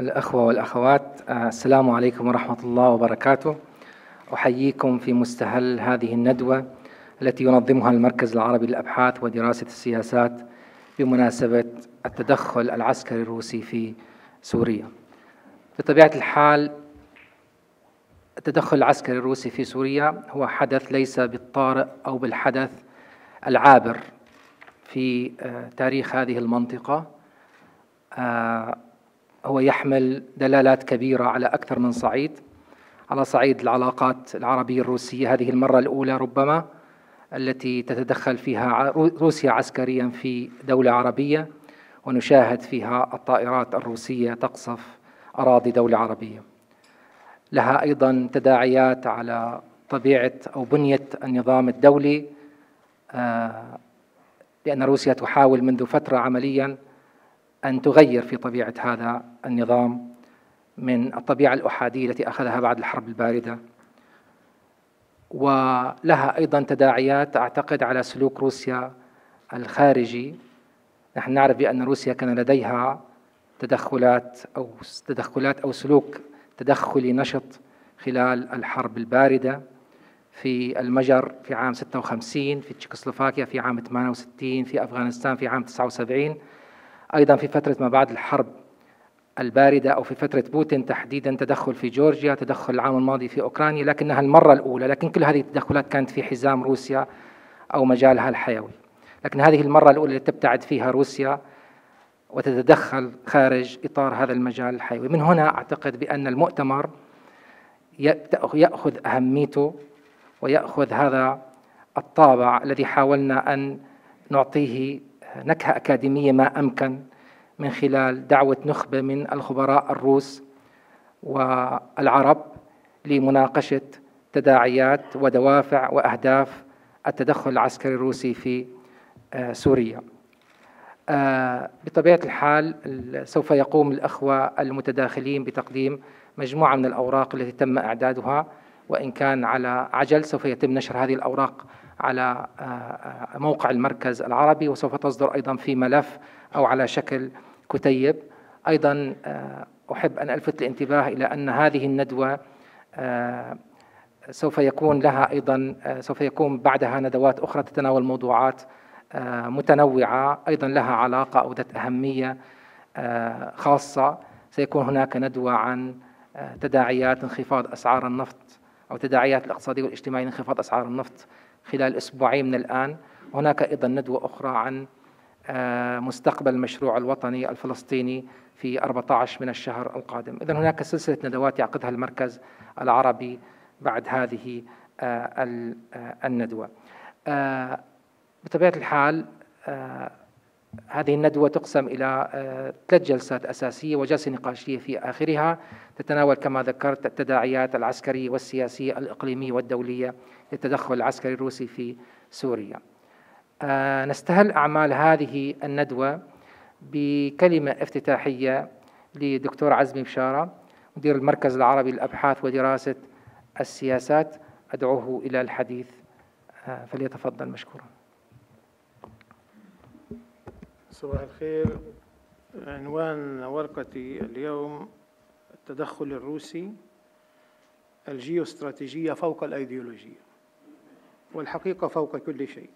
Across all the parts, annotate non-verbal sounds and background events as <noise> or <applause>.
الأخوة والأخوات السلام عليكم ورحمة الله وبركاته أحييكم في مستهل هذه الندوة التي ينظمها المركز العربي للأبحاث ودراسة السياسات بمناسبة التدخل العسكري الروسي في سوريا بطبيعة الحال التدخل العسكري الروسي في سوريا هو حدث ليس بالطارئ أو بالحدث العابر في آه، تاريخ هذه المنطقة آه، هو يحمل دلالات كبيرة على أكثر من صعيد على صعيد العلاقات العربية الروسية هذه المرة الأولى ربما التي تتدخل فيها روسيا عسكريا في دولة عربية ونشاهد فيها الطائرات الروسية تقصف أراضي دولة عربية لها أيضا تداعيات على طبيعة أو بنية النظام الدولي آه، لأن روسيا تحاول منذ فترة عمليا أن تغير في طبيعة هذا النظام من الطبيعة الأحادية التي أخذها بعد الحرب الباردة ولها أيضا تداعيات أعتقد على سلوك روسيا الخارجي نحن نعرف بأن روسيا كان لديها تدخلات أو تدخلات أو سلوك تدخلي نشط خلال الحرب الباردة في المجر في عام 56 في تشيكوسلوفاكيا في عام 68 في أفغانستان في عام 79 أيضا في فترة ما بعد الحرب الباردة أو في فترة بوتين تحديدا تدخل في جورجيا تدخل العام الماضي في أوكرانيا لكنها المرة الأولى لكن كل هذه التدخلات كانت في حزام روسيا أو مجالها الحيوي لكن هذه المرة الأولى التي تبتعد فيها روسيا وتتدخل خارج إطار هذا المجال الحيوي من هنا أعتقد بأن المؤتمر يأخذ أهميته ويأخذ هذا الطابع الذي حاولنا أن نعطيه نكهة أكاديمية ما أمكن من خلال دعوة نخبة من الخبراء الروس والعرب لمناقشة تداعيات ودوافع وأهداف التدخل العسكري الروسي في آه، سوريا آه، بطبيعة الحال سوف يقوم الأخوة المتداخلين بتقديم مجموعة من الأوراق التي تم إعدادها وإن كان على عجل سوف يتم نشر هذه الأوراق على آه، آه، موقع المركز العربي وسوف تصدر أيضا في ملف أو على شكل كتيب أيضا آه، أحب أن ألفت الانتباه إلى أن هذه الندوة سوف يكون لها أيضا سوف يكون بعدها ندوات أخرى تتناول موضوعات متنوعة أيضا لها علاقة أو ذات أهمية خاصة سيكون هناك ندوة عن تداعيات انخفاض أسعار النفط أو تداعيات الاقتصادية والاجتماعية لانخفاض أسعار النفط خلال أسبوعين من الآن هناك أيضا ندوة أخرى عن آه، مستقبل المشروع الوطني الفلسطيني في 14 من الشهر القادم إذا هناك سلسلة ندوات يعقدها المركز العربي بعد هذه آه، آه، الندوة بطبيعة الحال هذه الندوة تقسم إلى ثلاث جلسات أساسية وجلسة نقاشية في آخرها تتناول كما ذكرت التداعيات العسكرية والسياسية الإقليمية والدولية للتدخل العسكري الروسي في سوريا آه، نستهل أعمال هذه الندوة بكلمة افتتاحية لدكتور عزمي بشارة مدير المركز العربي للأبحاث ودراسة السياسات أدعوه إلى الحديث آه، فليتفضل مشكورا صباح الخير عنوان ورقتي اليوم التدخل الروسي الجيوستراتيجية فوق الأيديولوجية والحقيقة فوق كل شيء.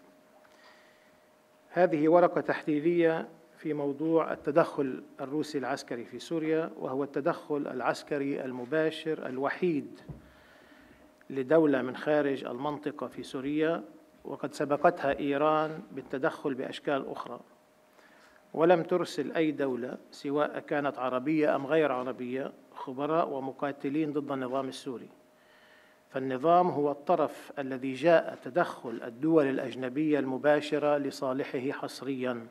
هذه ورقة تحليلية في موضوع التدخل الروسي العسكري في سوريا وهو التدخل العسكري المباشر الوحيد لدولة من خارج المنطقة في سوريا وقد سبقتها إيران بالتدخل بأشكال أخرى ولم ترسل أي دولة سواء كانت عربية أم غير عربية خبراء ومقاتلين ضد النظام السوري فالنظام هو الطرف الذي جاء تدخل الدول الأجنبية المباشرة لصالحه حصرياً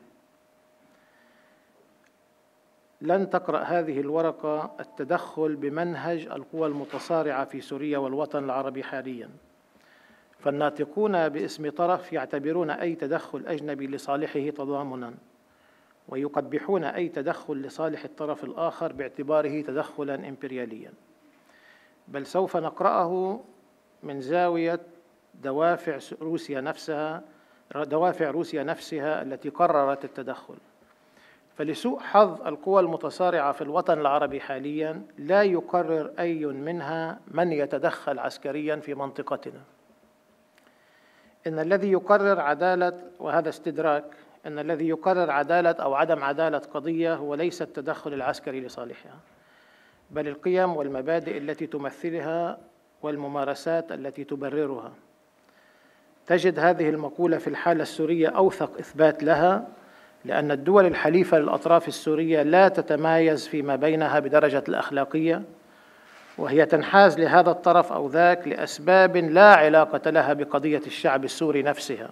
لن تقرأ هذه الورقة التدخل بمنهج القوى المتصارعة في سوريا والوطن العربي حالياً فالناطقون باسم طرف يعتبرون أي تدخل أجنبي لصالحه تضامناً ويقبحون أي تدخل لصالح الطرف الآخر باعتباره تدخلاً إمبريالياً بل سوف نقرأه من زاوية دوافع روسيا نفسها دوافع روسيا نفسها التي قررت التدخل فلسوء حظ القوى المتصارعة في الوطن العربي حاليا لا يقرر أي منها من يتدخل عسكريا في منطقتنا إن الذي يقرر عدالة وهذا استدراك أن الذي يقرر عدالة أو عدم عدالة قضية هو ليس التدخل العسكري لصالحها بل القيم والمبادئ التي تمثلها والممارسات التي تبررها تجد هذه المقولة في الحالة السورية أوثق إثبات لها لأن الدول الحليفة للأطراف السورية لا تتمايز فيما بينها بدرجة الأخلاقية وهي تنحاز لهذا الطرف أو ذاك لأسباب لا علاقة لها بقضية الشعب السوري نفسها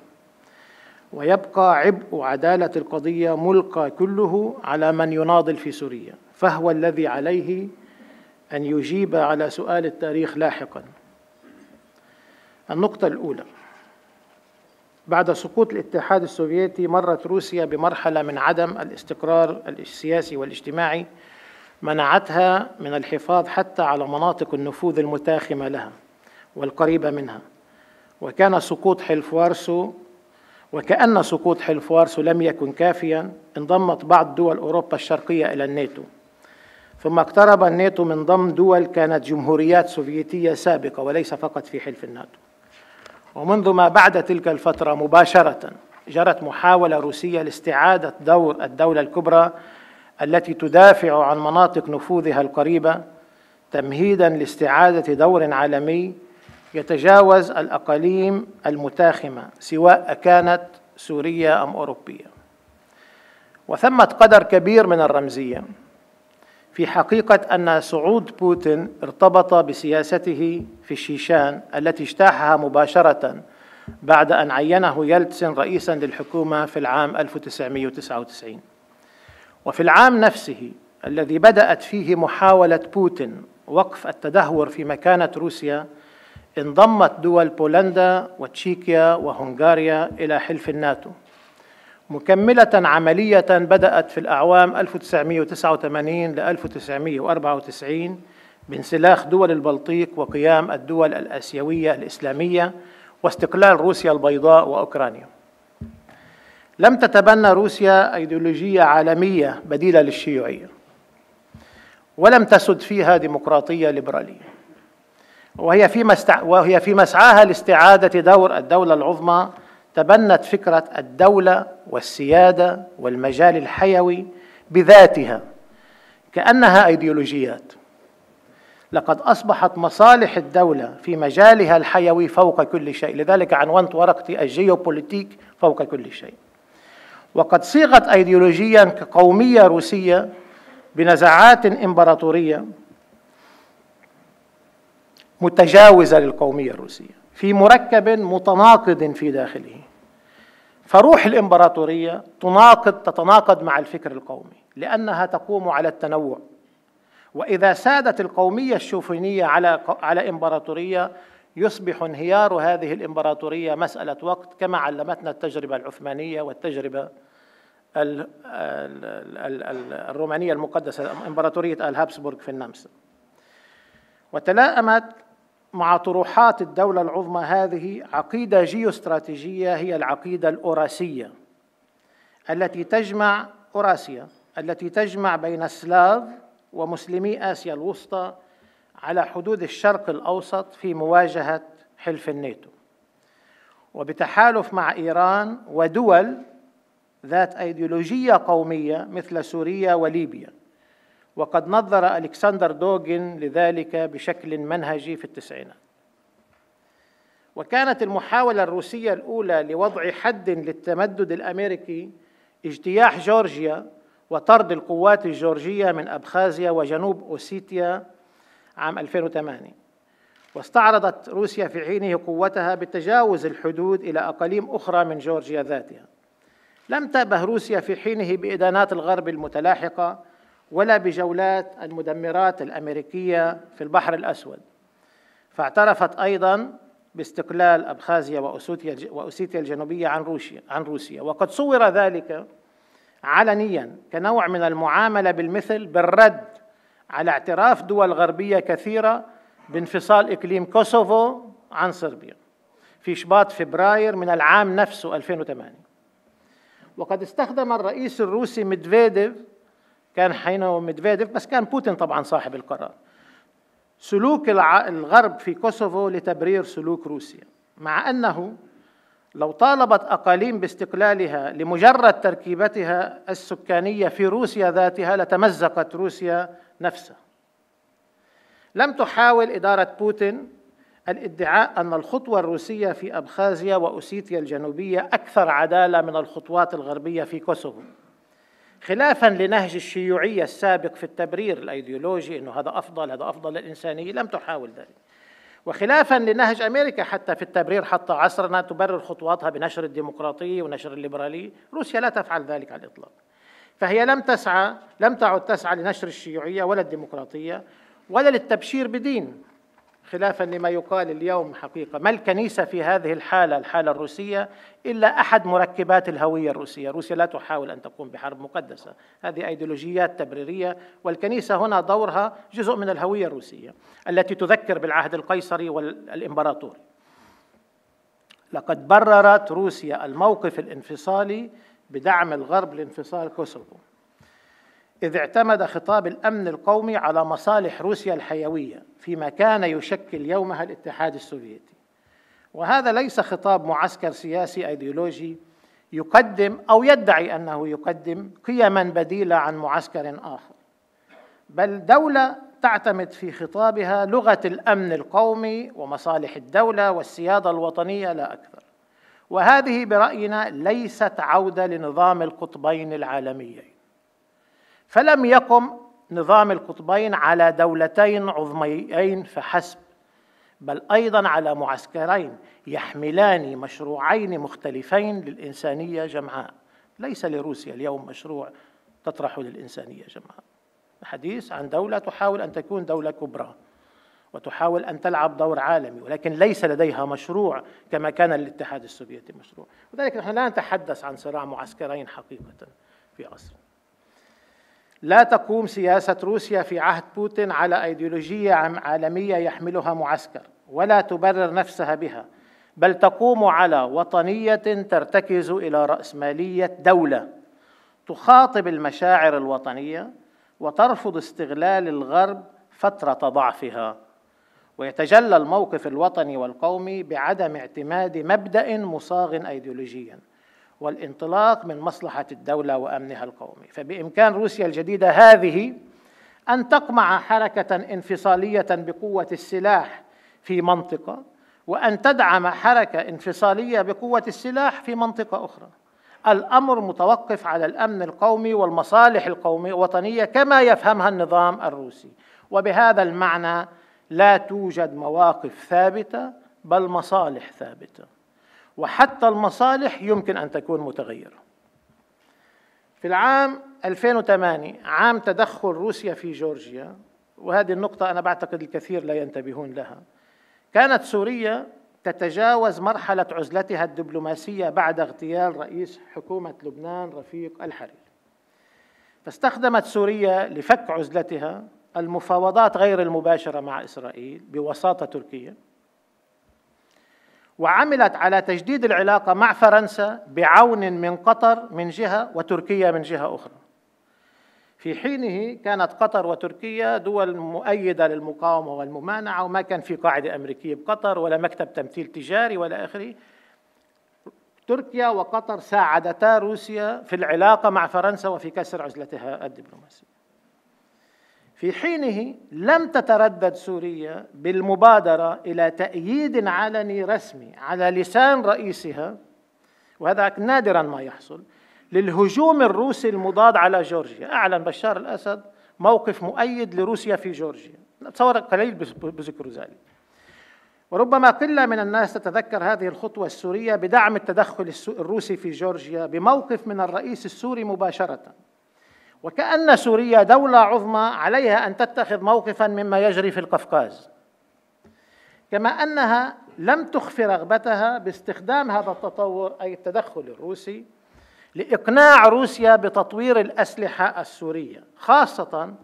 ويبقى عبء عدالة القضية ملقى كله على من يناضل في سوريا فهو الذي عليه أن يجيب على سؤال التاريخ لاحقا النقطة الأولى بعد سقوط الاتحاد السوفيتي مرت روسيا بمرحلة من عدم الاستقرار السياسي والاجتماعي منعتها من الحفاظ حتى على مناطق النفوذ المتاخمة لها والقريبة منها وكان سقوط حلف وارسو وكأن سقوط حلف وارسو لم يكن كافيا انضمت بعض دول أوروبا الشرقية إلى الناتو ثم اقترب الناتو من ضم دول كانت جمهوريات سوفيتية سابقة وليس فقط في حلف الناتو ومنذ ما بعد تلك الفترة مباشرة جرت محاولة روسية لاستعادة دور الدولة الكبرى التي تدافع عن مناطق نفوذها القريبة تمهيدا لاستعادة دور عالمي يتجاوز الأقاليم المتاخمة سواء كانت سورية أم أوروبية وثمة قدر كبير من الرمزية في حقيقة أن صعود بوتين ارتبط بسياسته في الشيشان التي اجتاحها مباشرة بعد أن عينه يلتسن رئيسا للحكومة في العام 1999 وفي العام نفسه الذي بدأت فيه محاولة بوتين وقف التدهور في مكانة روسيا انضمت دول بولندا وتشيكيا وهنغاريا إلى حلف الناتو مكملة عملية بدأت في الأعوام 1989 ل 1994 بانسلاخ دول البلطيق وقيام الدول الآسيوية الإسلامية واستقلال روسيا البيضاء وأوكرانيا لم تتبنى روسيا أيديولوجية عالمية بديلة للشيوعية ولم تسد فيها ديمقراطية ليبرالية وهي في, وهي في مسعاها لاستعادة دور الدولة العظمى تبنت فكره الدوله والسياده والمجال الحيوي بذاتها كانها ايديولوجيات لقد اصبحت مصالح الدوله في مجالها الحيوي فوق كل شيء لذلك عنونت ورقتي الجيوبوليتيك فوق كل شيء وقد صيغت ايديولوجيا كقوميه روسيه بنزعات امبراطوريه متجاوزه للقوميه الروسيه في مركب متناقض في داخله فروح الامبراطوريه تناقض تتناقض مع الفكر القومي لانها تقوم على التنوع واذا سادت القوميه الشوفينيه على على امبراطوريه يصبح انهيار هذه الامبراطوريه مساله وقت كما علمتنا التجربه العثمانيه والتجربه الرومانيه المقدسه امبراطوريه الهابسبورغ في النمسا وتلائمت مع طروحات الدولة العظمى هذه عقيدة جيوستراتيجية هي العقيدة الأوراسية التي تجمع أوراسيا التي تجمع بين السلاف ومسلمي آسيا الوسطى على حدود الشرق الأوسط في مواجهة حلف الناتو وبتحالف مع إيران ودول ذات أيديولوجية قومية مثل سوريا وليبيا وقد نظر ألكسندر دوغن لذلك بشكل منهجي في التسعينات وكانت المحاولة الروسية الأولى لوضع حد للتمدد الأمريكي اجتياح جورجيا وطرد القوات الجورجية من أبخازيا وجنوب أوسيتيا عام 2008 واستعرضت روسيا في حينه قوتها بتجاوز الحدود إلى أقاليم أخرى من جورجيا ذاتها لم تأبه روسيا في حينه بإدانات الغرب المتلاحقة ولا بجولات المدمرات الامريكيه في البحر الاسود فاعترفت ايضا باستقلال ابخازيا واوسيتيا واوسيتيا الجنوبيه عن روسيا عن روسيا وقد صور ذلك علنيا كنوع من المعامله بالمثل بالرد على اعتراف دول غربيه كثيره بانفصال اقليم كوسوفو عن صربيا في شباط فبراير من العام نفسه 2008 وقد استخدم الرئيس الروسي ميدفيديف كان حين ميدفيديف بس كان بوتين طبعا صاحب القرار سلوك الغرب في كوسوفو لتبرير سلوك روسيا مع أنه لو طالبت أقاليم باستقلالها لمجرد تركيبتها السكانية في روسيا ذاتها لتمزقت روسيا نفسها لم تحاول إدارة بوتين الادعاء أن الخطوة الروسية في أبخازيا وأوسيتيا الجنوبية أكثر عدالة من الخطوات الغربية في كوسوفو خلافا لنهج الشيوعية السابق في التبرير الأيديولوجي أنه هذا أفضل هذا أفضل للإنسانية لم تحاول ذلك وخلافا لنهج أمريكا حتى في التبرير حتى عصرنا تبرر خطواتها بنشر الديمقراطية ونشر الليبرالية روسيا لا تفعل ذلك على الإطلاق فهي لم تسعى لم تعد تسعى لنشر الشيوعية ولا الديمقراطية ولا للتبشير بدين خلافا لما يقال اليوم حقيقة ما الكنيسة في هذه الحالة الحالة الروسية إلا أحد مركبات الهوية الروسية روسيا لا تحاول أن تقوم بحرب مقدسة هذه أيديولوجيات تبريرية والكنيسة هنا دورها جزء من الهوية الروسية التي تذكر بالعهد القيصري والإمبراطوري لقد بررت روسيا الموقف الانفصالي بدعم الغرب لانفصال كوسوفو إذ اعتمد خطاب الأمن القومي على مصالح روسيا الحيوية فيما كان يشكل يومها الاتحاد السوفيتي وهذا ليس خطاب معسكر سياسي أيديولوجي يقدم أو يدعي أنه يقدم قيما بديلة عن معسكر آخر بل دولة تعتمد في خطابها لغة الأمن القومي ومصالح الدولة والسيادة الوطنية لا أكثر وهذه برأينا ليست عودة لنظام القطبين العالميين فلم يقم نظام القطبين على دولتين عظميين فحسب بل ايضا على معسكرين يحملان مشروعين مختلفين للانسانيه جمعاء ليس لروسيا اليوم مشروع تطرح للانسانيه جمعاء الحديث عن دوله تحاول ان تكون دوله كبرى وتحاول ان تلعب دور عالمي ولكن ليس لديها مشروع كما كان للاتحاد السوفيتي مشروع، وذلك نحن لا نتحدث عن صراع معسكرين حقيقه في عصرنا. لا تقوم سياسة روسيا في عهد بوتين على أيديولوجية عالمية يحملها معسكر ولا تبرر نفسها بها بل تقوم على وطنية ترتكز إلى رأسمالية دولة تخاطب المشاعر الوطنية وترفض استغلال الغرب فترة ضعفها ويتجلى الموقف الوطني والقومي بعدم اعتماد مبدأ مصاغ أيديولوجياً والانطلاق من مصلحة الدولة وأمنها القومي فبإمكان روسيا الجديدة هذه أن تقمع حركة انفصالية بقوة السلاح في منطقة وأن تدعم حركة انفصالية بقوة السلاح في منطقة أخرى الأمر متوقف على الأمن القومي والمصالح القومية الوطنية كما يفهمها النظام الروسي وبهذا المعنى لا توجد مواقف ثابتة بل مصالح ثابته وحتى المصالح يمكن أن تكون متغيرة في العام 2008 عام تدخل روسيا في جورجيا وهذه النقطة أنا بعتقد الكثير لا ينتبهون لها كانت سوريا تتجاوز مرحلة عزلتها الدبلوماسية بعد اغتيال رئيس حكومة لبنان رفيق الحريري فاستخدمت سوريا لفك عزلتها المفاوضات غير المباشرة مع إسرائيل بوساطة تركيا وعملت على تجديد العلاقة مع فرنسا بعون من قطر من جهة وتركيا من جهة أخرى في حينه كانت قطر وتركيا دول مؤيدة للمقاومة والممانعة وما كان في قاعدة أمريكية بقطر ولا مكتب تمثيل تجاري ولا آخره تركيا وقطر ساعدتا روسيا في العلاقة مع فرنسا وفي كسر عزلتها الدبلوماسية في حينه لم تتردد سوريا بالمبادرة إلى تأييد علني رسمي على لسان رئيسها وهذا نادرا ما يحصل للهجوم الروسي المضاد على جورجيا أعلن بشار الأسد موقف مؤيد لروسيا في جورجيا تصور قليل بذكر ذلك وربما قلة من الناس تتذكر هذه الخطوة السورية بدعم التدخل الروسي في جورجيا بموقف من الرئيس السوري مباشرة وكأن سوريا دولة عظمى عليها أن تتخذ موقفا مما يجري في القفقاز كما أنها لم تخف رغبتها باستخدام هذا التطور أي التدخل الروسي لإقناع روسيا بتطوير الأسلحة السورية خاصة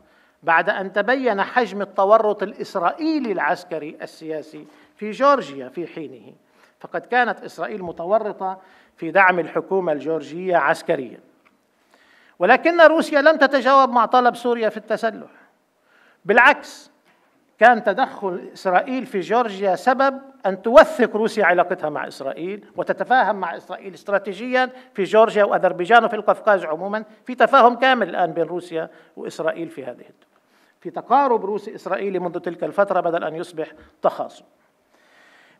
بعد أن تبين حجم التورط الإسرائيلي العسكري السياسي في جورجيا في حينه فقد كانت إسرائيل متورطة في دعم الحكومة الجورجية عسكرياً ولكن روسيا لم تتجاوب مع طلب سوريا في التسلح بالعكس كان تدخل اسرائيل في جورجيا سبب ان توثق روسيا علاقتها مع اسرائيل وتتفاهم مع اسرائيل استراتيجيا في جورجيا واذربيجان وفي القفقاز عموما في تفاهم كامل الان بين روسيا واسرائيل في هذه الدول. في تقارب روسي اسرائيلي منذ تلك الفتره بدل ان يصبح تخاصم.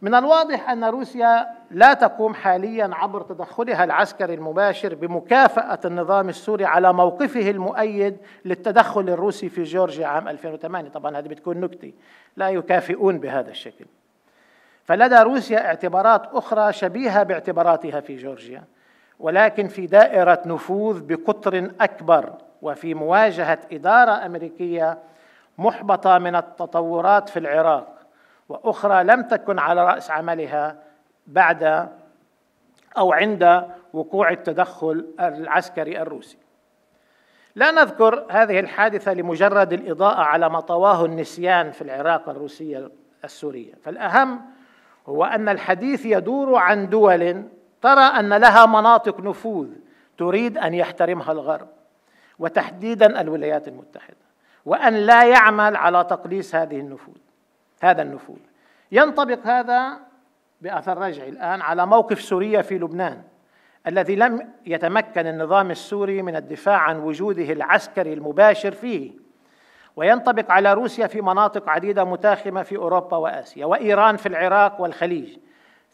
من الواضح أن روسيا لا تقوم حاليا عبر تدخلها العسكري المباشر بمكافأة النظام السوري على موقفه المؤيد للتدخل الروسي في جورجيا عام 2008 طبعا هذه بتكون نكتة لا يكافئون بهذا الشكل فلدى روسيا اعتبارات أخرى شبيهة باعتباراتها في جورجيا ولكن في دائرة نفوذ بقطر أكبر وفي مواجهة إدارة أمريكية محبطة من التطورات في العراق واخرى لم تكن على راس عملها بعد او عند وقوع التدخل العسكري الروسي. لا نذكر هذه الحادثه لمجرد الاضاءه على ما طواه النسيان في العراق الروسيه السوريه، فالاهم هو ان الحديث يدور عن دول ترى ان لها مناطق نفوذ تريد ان يحترمها الغرب وتحديدا الولايات المتحده وان لا يعمل على تقليص هذه النفوذ. هذا النفوذ ينطبق هذا بأثر رجعي الآن على موقف سوريا في لبنان الذي لم يتمكن النظام السوري من الدفاع عن وجوده العسكري المباشر فيه وينطبق على روسيا في مناطق عديدة متاخمة في أوروبا وآسيا وإيران في العراق والخليج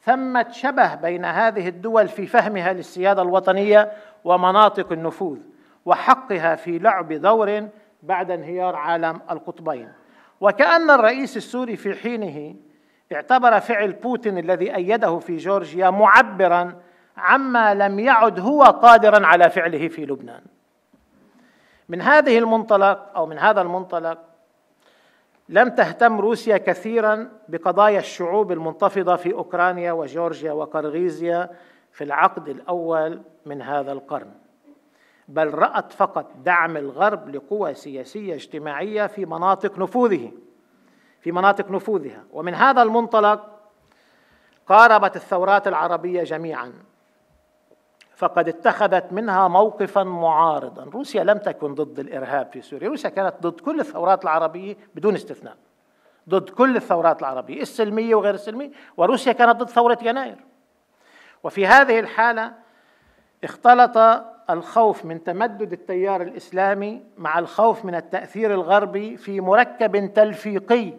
ثمة شبه بين هذه الدول في فهمها للسيادة الوطنية ومناطق النفوذ وحقها في لعب دور بعد انهيار عالم القطبين وكأن الرئيس السوري في حينه اعتبر فعل بوتين الذي أيده في جورجيا معبرا عما لم يعد هو قادرا على فعله في لبنان من هذه المنطلق أو من هذا المنطلق لم تهتم روسيا كثيرا بقضايا الشعوب المنتفضة في أوكرانيا وجورجيا وقرغيزيا في العقد الأول من هذا القرن بل رأت فقط دعم الغرب لقوى سياسية اجتماعية في مناطق نفوذه في مناطق نفوذها ومن هذا المنطلق قاربت الثورات العربية جميعا فقد اتخذت منها موقفا معارضا روسيا لم تكن ضد الإرهاب في سوريا روسيا كانت ضد كل الثورات العربية بدون استثناء ضد كل الثورات العربية السلمية وغير السلمية وروسيا كانت ضد ثورة يناير وفي هذه الحالة اختلط الخوف من تمدد التيار الاسلامي مع الخوف من التاثير الغربي في مركب تلفيقي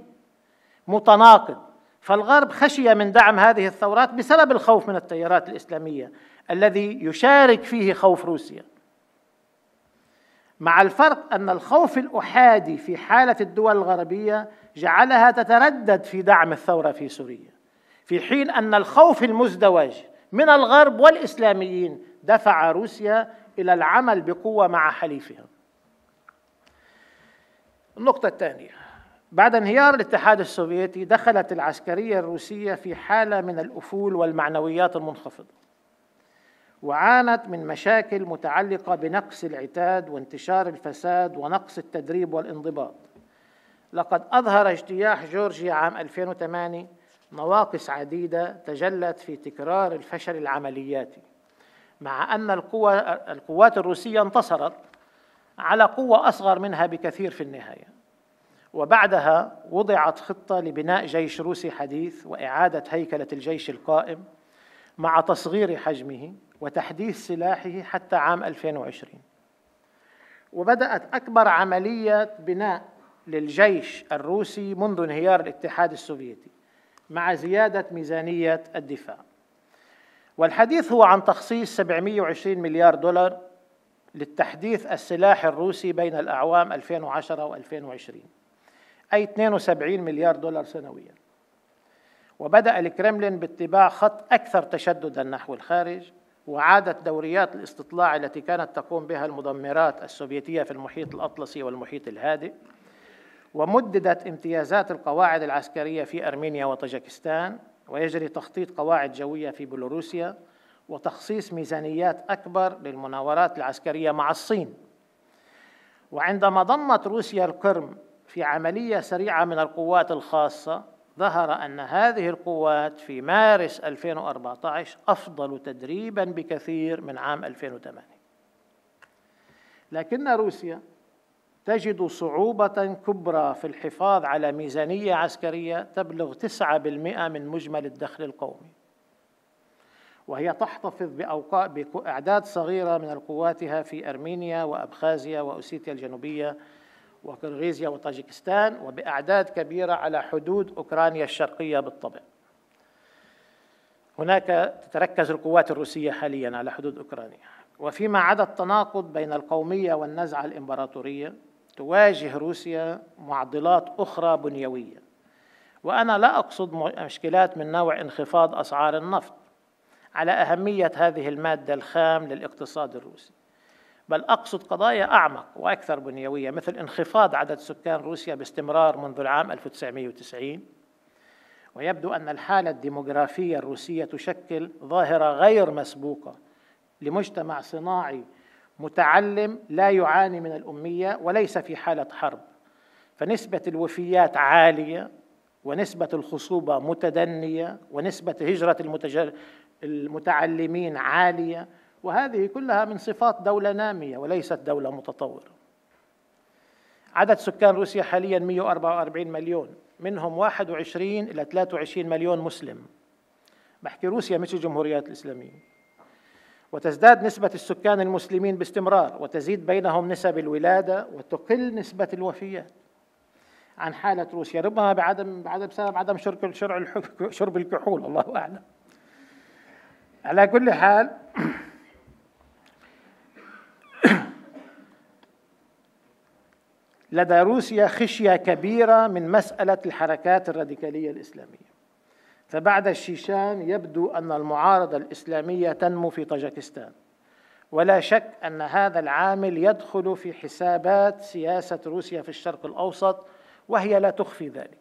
متناقض فالغرب خشي من دعم هذه الثورات بسبب الخوف من التيارات الاسلاميه الذي يشارك فيه خوف روسيا مع الفرق ان الخوف الاحادي في حاله الدول الغربيه جعلها تتردد في دعم الثوره في سوريا في حين ان الخوف المزدوج من الغرب والاسلاميين دفع روسيا إلى العمل بقوة مع حليفها النقطة الثانية بعد انهيار الاتحاد السوفيتي دخلت العسكرية الروسية في حالة من الأفول والمعنويات المنخفضة وعانت من مشاكل متعلقة بنقص العتاد وانتشار الفساد ونقص التدريب والانضباط لقد أظهر اجتياح جورجيا عام 2008 نواقص عديدة تجلت في تكرار الفشل العملياتي مع أن القوى القوات الروسية انتصرت على قوة أصغر منها بكثير في النهاية وبعدها وضعت خطة لبناء جيش روسي حديث وإعادة هيكلة الجيش القائم مع تصغير حجمه وتحديث سلاحه حتى عام 2020 وبدأت أكبر عملية بناء للجيش الروسي منذ انهيار الاتحاد السوفيتي مع زيادة ميزانية الدفاع والحديث هو عن تخصيص 720 مليار دولار للتحديث السلاح الروسي بين الأعوام 2010 و 2020 أي 72 مليار دولار سنويا وبدأ الكرملين باتباع خط أكثر تشددا نحو الخارج وعادت دوريات الاستطلاع التي كانت تقوم بها المدمرات السوفيتية في المحيط الأطلسي والمحيط الهادئ ومددت امتيازات القواعد العسكرية في أرمينيا وطاجكستان ويجري تخطيط قواعد جوية في بيلاروسيا وتخصيص ميزانيات أكبر للمناورات العسكرية مع الصين وعندما ضمت روسيا القرم في عملية سريعة من القوات الخاصة ظهر أن هذه القوات في مارس 2014 أفضل تدريبا بكثير من عام 2008 لكن روسيا تجد صعوبة كبرى في الحفاظ على ميزانية عسكرية تبلغ 9% من مجمل الدخل القومي وهي تحتفظ بأوقاء بأعداد صغيرة من قواتها في أرمينيا وأبخازيا وأوسيتيا الجنوبية وكرغيزيا وطاجكستان وبأعداد كبيرة على حدود أوكرانيا الشرقية بالطبع هناك تتركز القوات الروسية حاليا على حدود أوكرانيا وفيما عدا التناقض بين القومية والنزعة الإمبراطورية تواجه روسيا معضلات أخرى بنيوية وأنا لا أقصد مشكلات من نوع انخفاض أسعار النفط على أهمية هذه المادة الخام للاقتصاد الروسي بل أقصد قضايا أعمق وأكثر بنيوية مثل انخفاض عدد سكان روسيا باستمرار منذ العام 1990 ويبدو أن الحالة الديموغرافية الروسية تشكل ظاهرة غير مسبوقة لمجتمع صناعي متعلم لا يعاني من الأمية وليس في حالة حرب فنسبة الوفيات عالية ونسبة الخصوبة متدنية ونسبة هجرة المتجر المتعلمين عالية وهذه كلها من صفات دولة نامية وليست دولة متطورة عدد سكان روسيا حاليا 144 مليون منهم 21 إلى 23 مليون مسلم بحكي روسيا مش الجمهوريات الإسلامية وتزداد نسبة السكان المسلمين باستمرار وتزيد بينهم نسب الولادة وتقل نسبة الوفيات عن حالة روسيا ربما بعدم بعدم بسبب عدم شرب شرع شرب الكحول الله أعلم على كل حال لدى روسيا خشية كبيرة من مسألة الحركات الراديكالية الإسلامية فبعد الشيشان يبدو أن المعارضة الإسلامية تنمو في طاجكستان ولا شك أن هذا العامل يدخل في حسابات سياسة روسيا في الشرق الأوسط وهي لا تخفي ذلك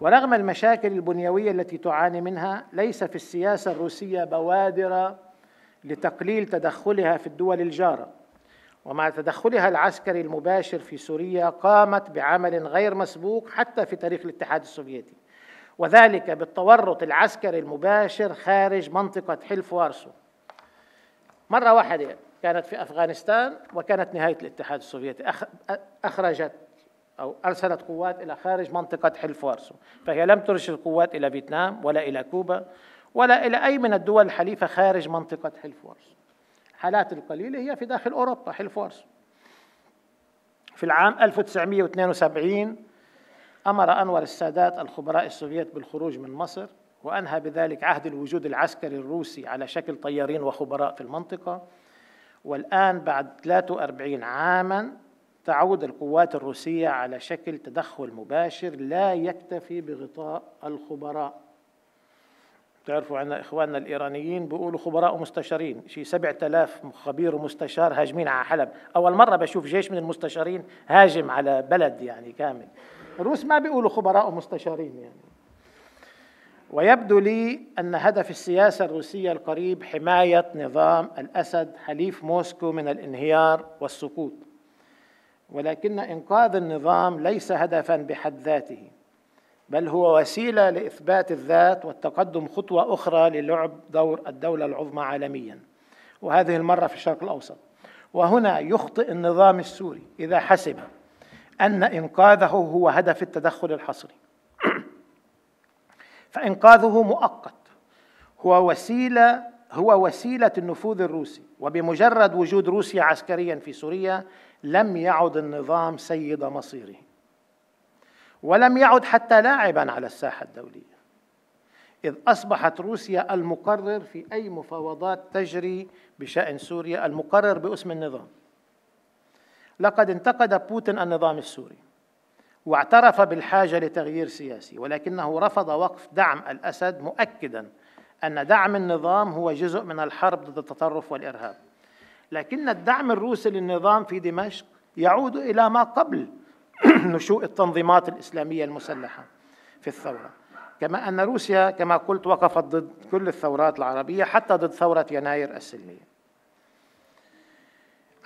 ورغم المشاكل البنيوية التي تعاني منها ليس في السياسة الروسية بوادر لتقليل تدخلها في الدول الجارة ومع تدخلها العسكري المباشر في سوريا قامت بعمل غير مسبوق حتى في تاريخ الاتحاد السوفيتي وذلك بالتورط العسكري المباشر خارج منطقة حلف وارسو مرة واحدة كانت في أفغانستان وكانت نهاية الاتحاد السوفيتي أخرجت أو أرسلت قوات إلى خارج منطقة حلف وارسو فهي لم ترسل قوات إلى فيتنام ولا إلى كوبا ولا إلى أي من الدول الحليفة خارج منطقة حلف وارسو الحالات القليلة هي في داخل أوروبا حلف وارسو في العام 1972 أمر أنور السادات الخبراء السوفيت بالخروج من مصر وأنهى بذلك عهد الوجود العسكري الروسي على شكل طيارين وخبراء في المنطقة والآن بعد 43 عاماً تعود القوات الروسية على شكل تدخل مباشر لا يكتفي بغطاء الخبراء تعرفوا عنا إخواننا الإيرانيين بيقولوا خبراء ومستشارين شي 7000 خبير ومستشار هاجمين على حلب أول مرة بشوف جيش من المستشارين هاجم على بلد يعني كامل الروس ما بيقولوا خبراء ومستشارين يعني ويبدو لي أن هدف السياسة الروسية القريب حماية نظام الأسد حليف موسكو من الانهيار والسقوط ولكن إنقاذ النظام ليس هدفا بحد ذاته بل هو وسيلة لإثبات الذات والتقدم خطوة أخرى للعب دور الدولة العظمى عالميا وهذه المرة في الشرق الأوسط وهنا يخطئ النظام السوري إذا حسب أن إنقاذه هو هدف التدخل الحصري <clears throat> فإنقاذه مؤقت هو وسيلة هو وسيلة النفوذ الروسي وبمجرد وجود روسيا عسكريا في سوريا لم يعد النظام سيد مصيره ولم يعد حتى لاعبا على الساحة الدولية إذ أصبحت روسيا المقرر في أي مفاوضات تجري بشأن سوريا المقرر باسم النظام لقد انتقد بوتين النظام السوري واعترف بالحاجه لتغيير سياسي ولكنه رفض وقف دعم الاسد مؤكدا ان دعم النظام هو جزء من الحرب ضد التطرف والارهاب لكن الدعم الروسي للنظام في دمشق يعود الى ما قبل <clears throat> نشوء التنظيمات الاسلاميه المسلحه في الثوره كما ان روسيا كما قلت وقفت ضد كل الثورات العربيه حتى ضد ثوره يناير السلميه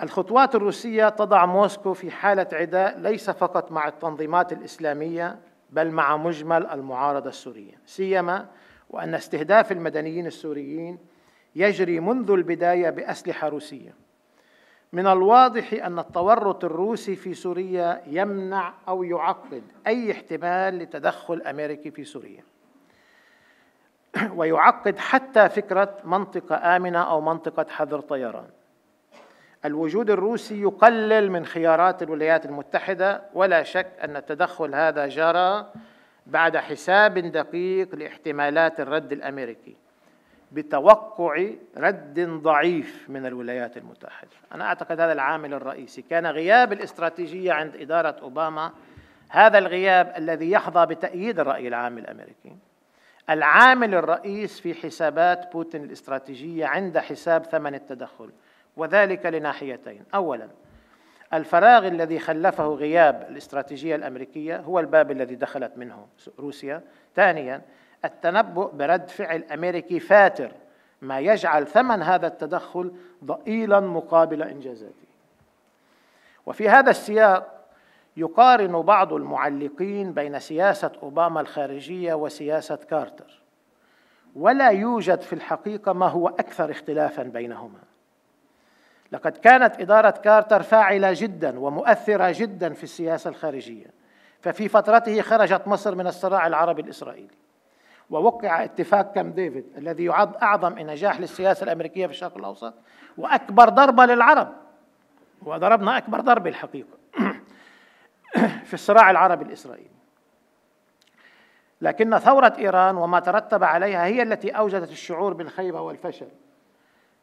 الخطوات الروسية تضع موسكو في حالة عداء ليس فقط مع التنظيمات الإسلامية بل مع مجمل المعارضة السورية سيما وأن استهداف المدنيين السوريين يجري منذ البداية بأسلحة روسية من الواضح أن التورط الروسي في سوريا يمنع أو يعقد أي احتمال لتدخل أمريكي في سوريا ويعقد حتى فكرة منطقة آمنة أو منطقة حظر طيران الوجود الروسي يقلل من خيارات الولايات المتحدة ولا شك أن التدخل هذا جرى بعد حساب دقيق لاحتمالات الرد الأمريكي بتوقع رد ضعيف من الولايات المتحدة أنا أعتقد هذا العامل الرئيسي كان غياب الاستراتيجية عند إدارة أوباما هذا الغياب الذي يحظى بتأييد الرأي العام الأمريكي العامل الرئيس في حسابات بوتين الاستراتيجية عند حساب ثمن التدخل وذلك لناحيتين اولا الفراغ الذي خلفه غياب الاستراتيجيه الامريكيه هو الباب الذي دخلت منه روسيا ثانيا التنبؤ برد فعل امريكي فاتر ما يجعل ثمن هذا التدخل ضئيلا مقابل انجازاته وفي هذا السياق يقارن بعض المعلقين بين سياسه اوباما الخارجيه وسياسه كارتر ولا يوجد في الحقيقه ما هو اكثر اختلافا بينهما لقد كانت إدارة كارتر فاعلة جدا ومؤثرة جدا في السياسة الخارجية ففي فترته خرجت مصر من الصراع العربي الإسرائيلي ووقع اتفاق كام ديفيد الذي يعد أعظم نجاح للسياسة الأمريكية في الشرق الأوسط وأكبر ضربة للعرب وضربنا أكبر ضربة الحقيقة <clears throat> في الصراع العربي الإسرائيلي لكن ثورة إيران وما ترتب عليها هي التي أوجدت الشعور بالخيبة والفشل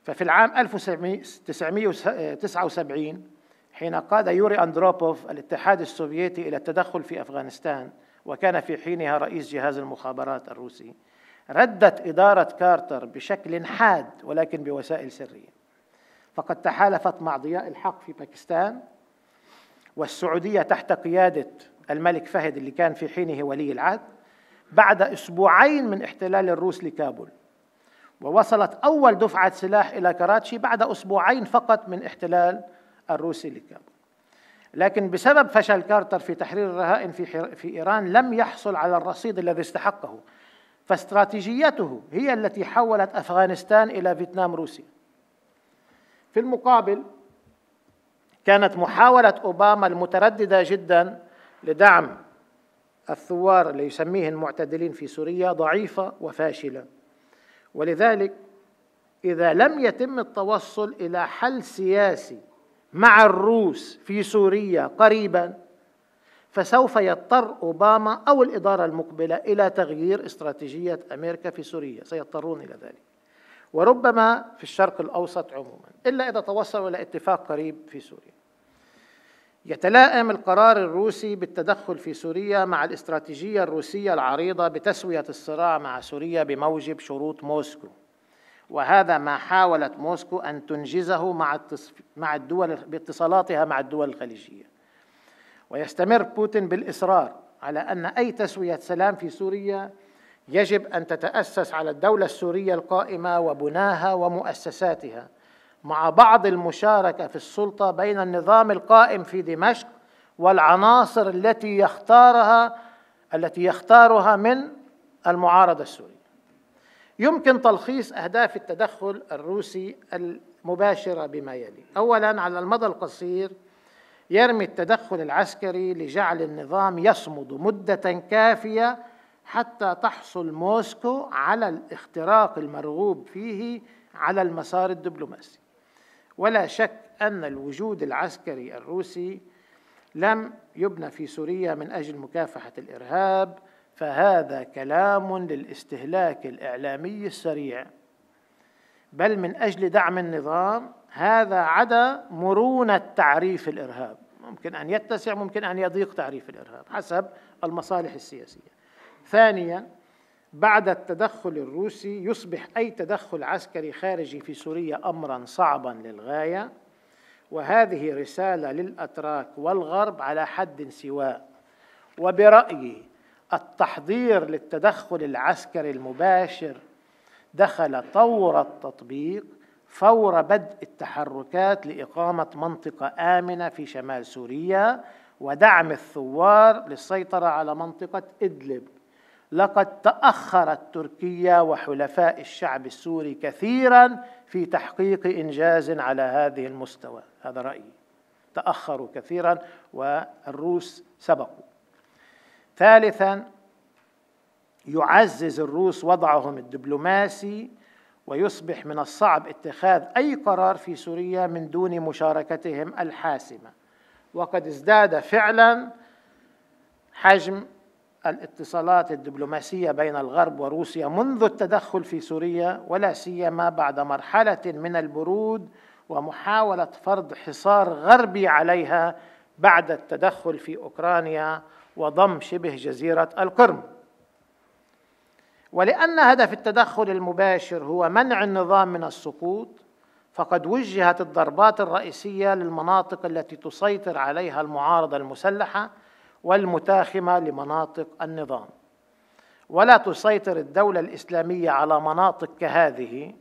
ففي العام 1979 حين قاد يوري أندروبوف الاتحاد السوفيتي إلى التدخل في أفغانستان وكان في حينها رئيس جهاز المخابرات الروسي ردت إدارة كارتر بشكل حاد ولكن بوسائل سرية فقد تحالفت مع ضياء الحق في باكستان والسعودية تحت قيادة الملك فهد اللي كان في حينه ولي العهد بعد أسبوعين من احتلال الروس لكابول ووصلت أول دفعة سلاح إلى كراتشي بعد أسبوعين فقط من احتلال الروسي لكابول لكن بسبب فشل كارتر في تحرير الرهائن في, في إيران لم يحصل على الرصيد الذي استحقه فاستراتيجيته هي التي حولت أفغانستان إلى فيتنام روسي في المقابل كانت محاولة أوباما المترددة جدا لدعم الثوار اللي يسميه المعتدلين في سوريا ضعيفة وفاشلة ولذلك إذا لم يتم التوصل إلى حل سياسي مع الروس في سوريا قريبا فسوف يضطر أوباما أو الإدارة المقبلة إلى تغيير استراتيجية أمريكا في سوريا سيضطرون إلى ذلك وربما في الشرق الأوسط عموما إلا إذا توصلوا إلى اتفاق قريب في سوريا يتلائم القرار الروسي بالتدخل في سوريا مع الاستراتيجية الروسية العريضة بتسوية الصراع مع سوريا بموجب شروط موسكو وهذا ما حاولت موسكو أن تنجزه مع مع الدول باتصالاتها مع الدول الخليجية ويستمر بوتين بالإصرار على أن أي تسوية سلام في سوريا يجب أن تتأسس على الدولة السورية القائمة وبناها ومؤسساتها مع بعض المشاركه في السلطه بين النظام القائم في دمشق والعناصر التي يختارها التي يختارها من المعارضه السوريه. يمكن تلخيص اهداف التدخل الروسي المباشره بما يلي: اولا على المدى القصير يرمي التدخل العسكري لجعل النظام يصمد مده كافيه حتى تحصل موسكو على الاختراق المرغوب فيه على المسار الدبلوماسي ولا شك أن الوجود العسكري الروسي لم يبنى في سوريا من أجل مكافحة الإرهاب فهذا كلام للاستهلاك الإعلامي السريع بل من أجل دعم النظام هذا عدا مرونة تعريف الإرهاب ممكن أن يتسع ممكن أن يضيق تعريف الإرهاب حسب المصالح السياسية ثانياً بعد التدخل الروسي يصبح أي تدخل عسكري خارجي في سوريا أمرا صعبا للغاية وهذه رسالة للأتراك والغرب على حد سواء وبرأيي التحضير للتدخل العسكري المباشر دخل طور التطبيق فور بدء التحركات لإقامة منطقة آمنة في شمال سوريا ودعم الثوار للسيطرة على منطقة إدلب لقد تاخرت تركيا وحلفاء الشعب السوري كثيرا في تحقيق انجاز على هذه المستوى هذا رايي تاخروا كثيرا والروس سبقوا ثالثا يعزز الروس وضعهم الدبلوماسي ويصبح من الصعب اتخاذ اي قرار في سوريا من دون مشاركتهم الحاسمه وقد ازداد فعلا حجم الاتصالات الدبلوماسيه بين الغرب وروسيا منذ التدخل في سوريا ولا سيما بعد مرحله من البرود ومحاوله فرض حصار غربي عليها بعد التدخل في اوكرانيا وضم شبه جزيره القرم. ولان هدف التدخل المباشر هو منع النظام من السقوط فقد وجهت الضربات الرئيسيه للمناطق التي تسيطر عليها المعارضه المسلحه والمتاخمه لمناطق النظام ولا تسيطر الدوله الاسلاميه على مناطق كهذه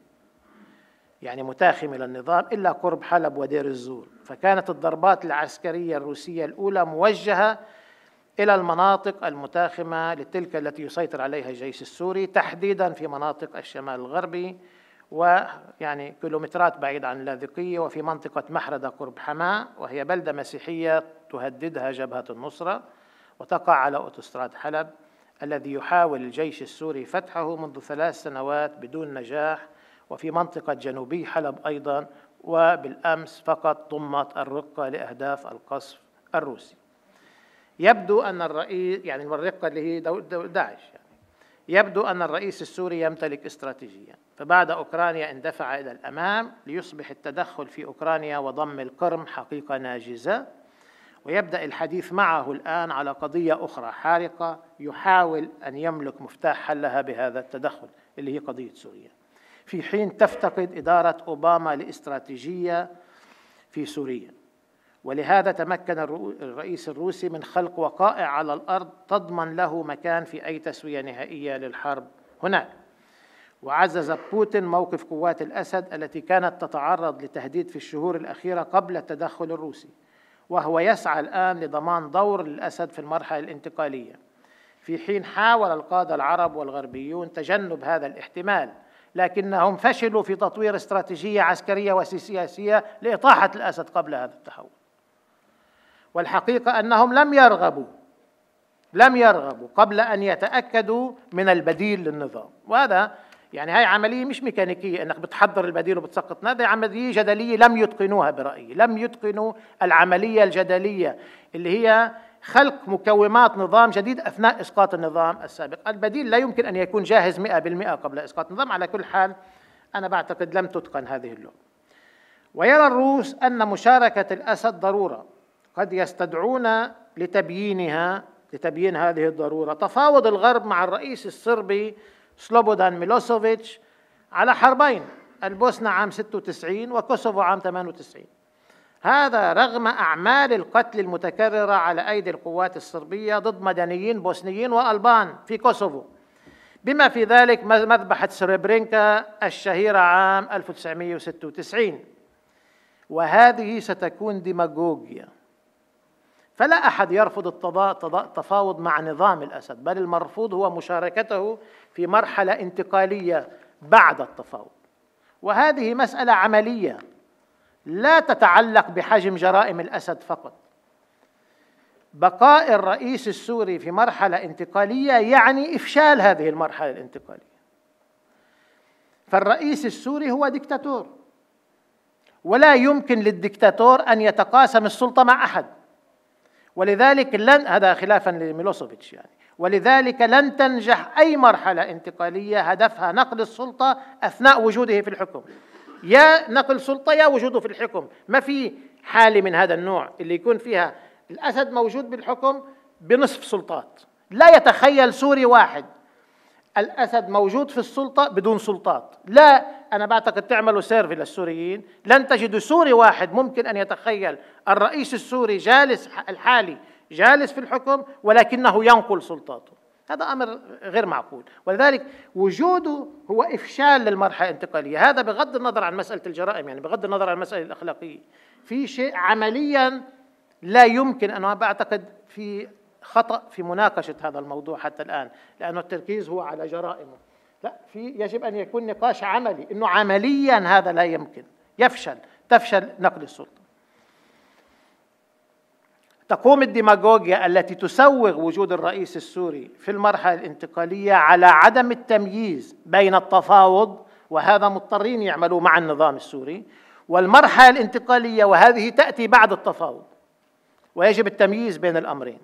يعني متاخمه للنظام الا قرب حلب ودير الزور فكانت الضربات العسكريه الروسيه الاولى موجهه الى المناطق المتاخمه لتلك التي يسيطر عليها الجيش السوري تحديدا في مناطق الشمال الغربي ويعني كيلومترات بعيد عن اللاذقية وفي منطقة محردة قرب حماة وهي بلدة مسيحية تهددها جبهة النصرة وتقع على أوتوستراد حلب الذي يحاول الجيش السوري فتحه منذ ثلاث سنوات بدون نجاح وفي منطقة جنوبي حلب أيضا وبالأمس فقط ضمت الرقة لأهداف القصف الروسي يبدو أن الرئيس يعني الرقة اللي هي داعش يبدو أن الرئيس السوري يمتلك استراتيجيا فبعد أوكرانيا اندفع إلى الأمام ليصبح التدخل في أوكرانيا وضم القرم حقيقة ناجزة ويبدأ الحديث معه الآن على قضية أخرى حارقة يحاول أن يملك مفتاح حلها بهذا التدخل اللي هي قضية سوريا في حين تفتقد إدارة أوباما لاستراتيجية في سوريا ولهذا تمكن الرئيس الروسي من خلق وقائع على الارض تضمن له مكان في اي تسويه نهائيه للحرب هناك. وعزز بوتين موقف قوات الاسد التي كانت تتعرض لتهديد في الشهور الاخيره قبل التدخل الروسي. وهو يسعى الان لضمان دور الاسد في المرحله الانتقاليه. في حين حاول القاده العرب والغربيون تجنب هذا الاحتمال لكنهم فشلوا في تطوير استراتيجيه عسكريه وسياسيه لاطاحه الاسد قبل هذا التحول والحقيقه انهم لم يرغبوا لم يرغبوا قبل ان يتاكدوا من البديل للنظام وهذا يعني هاي عملية مش ميكانيكية انك بتحضر البديل وبتسقط هذه عملية جدلية لم يتقنوها برأيي لم يتقنوا العملية الجدلية اللي هي خلق مكومات نظام جديد أثناء إسقاط النظام السابق البديل لا يمكن أن يكون جاهز 100% قبل إسقاط النظام على كل حال أنا بعتقد لم تتقن هذه اللغة ويرى الروس أن مشاركة الأسد ضرورة قد يستدعون لتبيينها لتبيين هذه الضرورة تفاوض الغرب مع الرئيس الصربي سلوبودان ميلوسوفيتش على حربين البوسنة عام 96 وكوسوفو عام 98 هذا رغم أعمال القتل المتكررة على أيدي القوات الصربية ضد مدنيين بوسنيين وألبان في كوسوفو بما في ذلك مذبحة سريبرينكا الشهيرة عام 1996 وهذه ستكون ديماغوجيا فلا احد يرفض التفاوض مع نظام الاسد بل المرفوض هو مشاركته في مرحله انتقاليه بعد التفاوض وهذه مساله عمليه لا تتعلق بحجم جرائم الاسد فقط بقاء الرئيس السوري في مرحله انتقاليه يعني افشال هذه المرحله الانتقاليه فالرئيس السوري هو دكتاتور ولا يمكن للدكتاتور ان يتقاسم السلطه مع احد ولذلك لن هذا خلافا لميلوسوفيتش يعني ولذلك لن تنجح أي مرحلة انتقالية هدفها نقل السلطة أثناء وجوده في الحكم يا نقل سلطة يا وجوده في الحكم ما في حالة من هذا النوع اللي يكون فيها الأسد موجود بالحكم بنصف سلطات لا يتخيل سوري واحد الأسد موجود في السلطة بدون سلطات لا أنا بعتقد تعملوا سيرفي للسوريين لن تجدوا سوري واحد ممكن أن يتخيل الرئيس السوري جالس الحالي جالس في الحكم ولكنه ينقل سلطاته هذا أمر غير معقول ولذلك وجوده هو إفشال للمرحلة الانتقالية هذا بغض النظر عن مسألة الجرائم يعني بغض النظر عن المسألة الأخلاقية في شيء عمليا لا يمكن أنا بعتقد في خطأ في مناقشة هذا الموضوع حتى الآن لأن التركيز هو على جرائمه لا في يجب أن يكون نقاش عملي أنه عمليا هذا لا يمكن يفشل تفشل نقل السلطة تقوم الديماغوجيا التي تسوغ وجود الرئيس السوري في المرحلة الانتقالية على عدم التمييز بين التفاوض وهذا مضطرين يعملوا مع النظام السوري والمرحلة الانتقالية وهذه تأتي بعد التفاوض ويجب التمييز بين الأمرين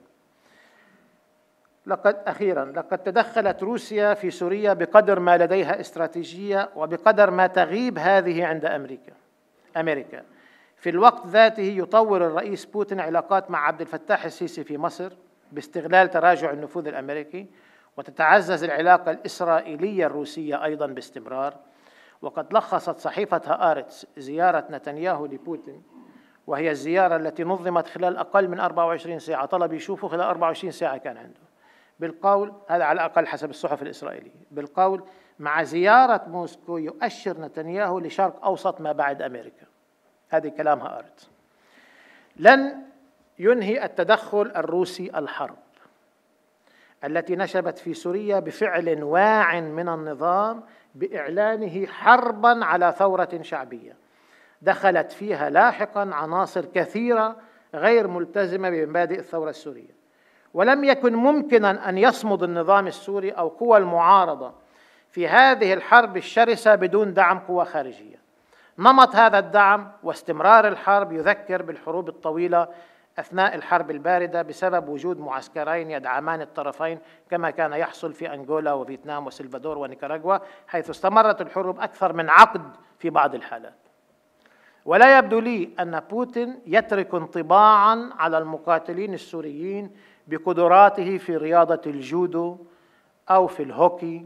لقد أخيرا لقد تدخلت روسيا في سوريا بقدر ما لديها استراتيجية وبقدر ما تغيب هذه عند أمريكا أمريكا في الوقت ذاته يطور الرئيس بوتين علاقات مع عبد الفتاح السيسي في مصر باستغلال تراجع النفوذ الأمريكي وتتعزز العلاقة الإسرائيلية الروسية أيضا باستمرار وقد لخصت صحيفة هآرتس زيارة نتنياهو لبوتين وهي الزيارة التي نظمت خلال أقل من 24 ساعة طلب يشوفه خلال 24 ساعة كان عنده بالقول هذا على الأقل حسب الصحف الإسرائيلية بالقول مع زيارة موسكو يؤشر نتنياهو لشرق أوسط ما بعد أمريكا هذه كلام أرت لن ينهي التدخل الروسي الحرب التي نشبت في سوريا بفعل واع من النظام باعلانه حربا على ثوره شعبيه دخلت فيها لاحقا عناصر كثيره غير ملتزمه بمبادئ الثوره السوريه ولم يكن ممكنا ان يصمد النظام السوري او قوى المعارضه في هذه الحرب الشرسه بدون دعم قوى خارجيه. نمط هذا الدعم واستمرار الحرب يذكر بالحروب الطويله اثناء الحرب البارده بسبب وجود معسكرين يدعمان الطرفين كما كان يحصل في انغولا وفيتنام وسلفادور ونيكاراغوا حيث استمرت الحروب اكثر من عقد في بعض الحالات. ولا يبدو لي ان بوتين يترك انطباعا على المقاتلين السوريين بقدراته في رياضة الجودو أو في الهوكي